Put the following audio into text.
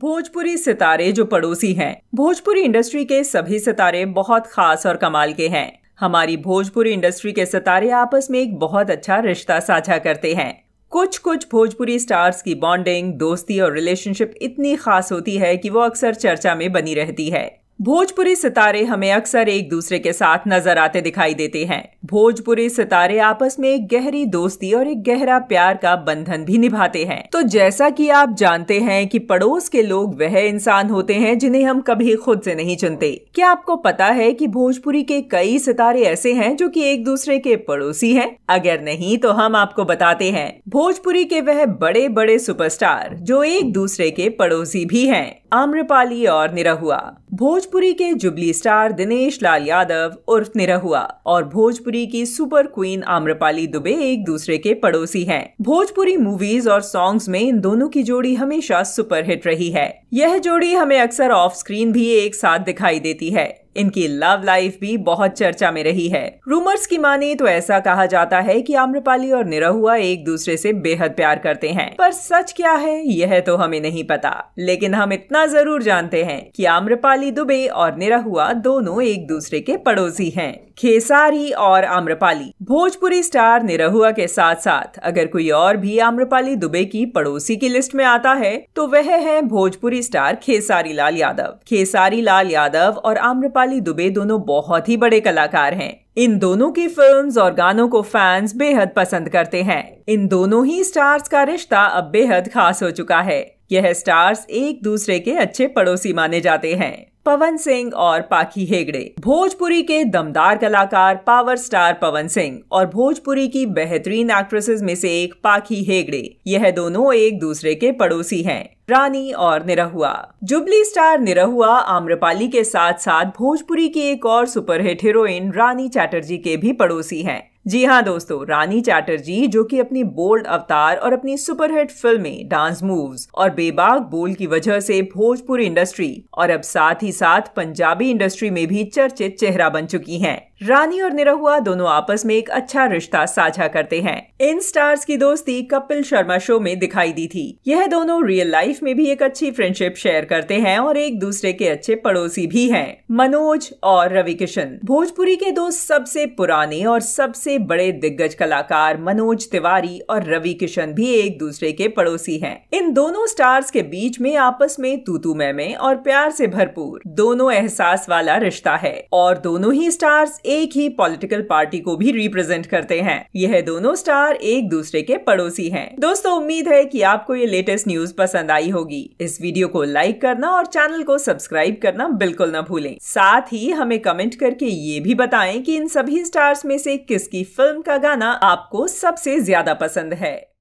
भोजपुरी सितारे जो पड़ोसी हैं भोजपुरी इंडस्ट्री के सभी सितारे बहुत खास और कमाल के हैं हमारी भोजपुरी इंडस्ट्री के सितारे आपस में एक बहुत अच्छा रिश्ता साझा करते हैं कुछ कुछ भोजपुरी स्टार्स की बॉन्डिंग दोस्ती और रिलेशनशिप इतनी खास होती है कि वो अक्सर चर्चा में बनी रहती है भोजपुरी सितारे हमें अक्सर एक दूसरे के साथ नजर आते दिखाई देते हैं भोजपुरी सितारे आपस में एक गहरी दोस्ती और एक गहरा प्यार का बंधन भी निभाते हैं तो जैसा कि आप जानते हैं कि पड़ोस के लोग वह इंसान होते हैं जिन्हें हम कभी खुद से नहीं चुनते क्या आपको पता है कि भोजपुरी के कई सितारे ऐसे हैं जो कि एक दूसरे के पड़ोसी हैं अगर नहीं तो हम आपको बताते हैं भोजपुरी के वह बड़े बड़े सुपरस्टार जो एक दूसरे के पड़ोसी भी हैं आम्रपाली और निरहुआ भोजपुरी के जुबली स्टार दिनेश लाल यादव उर्फ निरहुआ और भोजपुरी की सुपर क्वीन आम्रपाली दुबे एक दूसरे के पड़ोसी हैं। भोजपुरी मूवीज और सॉन्ग्स में इन दोनों की जोड़ी हमेशा सुपरहिट रही है यह जोड़ी हमें अक्सर ऑफ स्क्रीन भी एक साथ दिखाई देती है इनकी लव लाइफ भी बहुत चर्चा में रही है रूमर्स की माने तो ऐसा कहा जाता है कि आम्रपाली और निरहुआ एक दूसरे से बेहद प्यार करते हैं पर सच क्या है यह तो हमें नहीं पता लेकिन हम इतना जरूर जानते हैं कि आम्रपाली दुबे और निरहुआ दोनों एक दूसरे के पड़ोसी हैं खेसारी और आम्रपाली भोजपुरी स्टार निरहुआ के साथ साथ अगर कोई और भी आम्रपाली दुबे की पड़ोसी की लिस्ट में आता है तो वह है भोजपुरी स्टार खेसारी लाल यादव खेसारी लाल यादव और आम्रपाली शिवाली दुबे दोनों बहुत ही बड़े कलाकार हैं इन दोनों की फिल्म्स और गानों को फैंस बेहद पसंद करते हैं इन दोनों ही स्टार्स का रिश्ता अब बेहद खास हो चुका है यह स्टार्स एक दूसरे के अच्छे पड़ोसी माने जाते हैं पवन सिंह और पाखी हेगड़े भोजपुरी के दमदार कलाकार पावर स्टार पवन सिंह और भोजपुरी की बेहतरीन एक्ट्रेसेस में से एक पाखी हेगड़े यह दोनों एक दूसरे के पड़ोसी हैं रानी और निरहुआ जुबली स्टार निरहुआ आम्रपाली के साथ साथ भोजपुरी की एक और सुपरहिट हीरोइन रानी चैटर्जी के भी पड़ोसी हैं जी हाँ दोस्तों रानी चैटर्जी जो कि अपनी बोल्ड अवतार और अपनी सुपरहिट फिल्में डांस मूव्स और बेबाक बोल की वजह से भोजपुरी इंडस्ट्री और अब साथ ही साथ पंजाबी इंडस्ट्री में भी चर्चित चेहरा बन चुकी हैं रानी और निरहुआ दोनों आपस में एक अच्छा रिश्ता साझा करते हैं इन स्टार्स की दोस्ती कपिल शर्मा शो में दिखाई दी थी यह दोनों रियल लाइफ में भी एक अच्छी फ्रेंडशिप शेयर करते हैं और एक दूसरे के अच्छे पड़ोसी भी हैं मनोज और रवि किशन भोजपुरी के दो सबसे पुराने और सबसे बड़े दिग्गज कलाकार मनोज तिवारी और रवि किशन भी एक दूसरे के पड़ोसी है इन दोनों स्टार्स के बीच में आपस में तूतू में और प्यार से भरपूर दोनों एहसास वाला रिश्ता है और दोनों ही स्टार्स एक ही पॉलिटिकल पार्टी को भी रिप्रेजेंट करते हैं यह दोनों स्टार एक दूसरे के पड़ोसी हैं। दोस्तों उम्मीद है कि आपको ये लेटेस्ट न्यूज पसंद आई होगी इस वीडियो को लाइक करना और चैनल को सब्सक्राइब करना बिल्कुल न भूलें साथ ही हमें कमेंट करके ये भी बताएं कि इन सभी स्टार्स में से किसकी फिल्म का गाना आपको सबसे ज्यादा पसंद है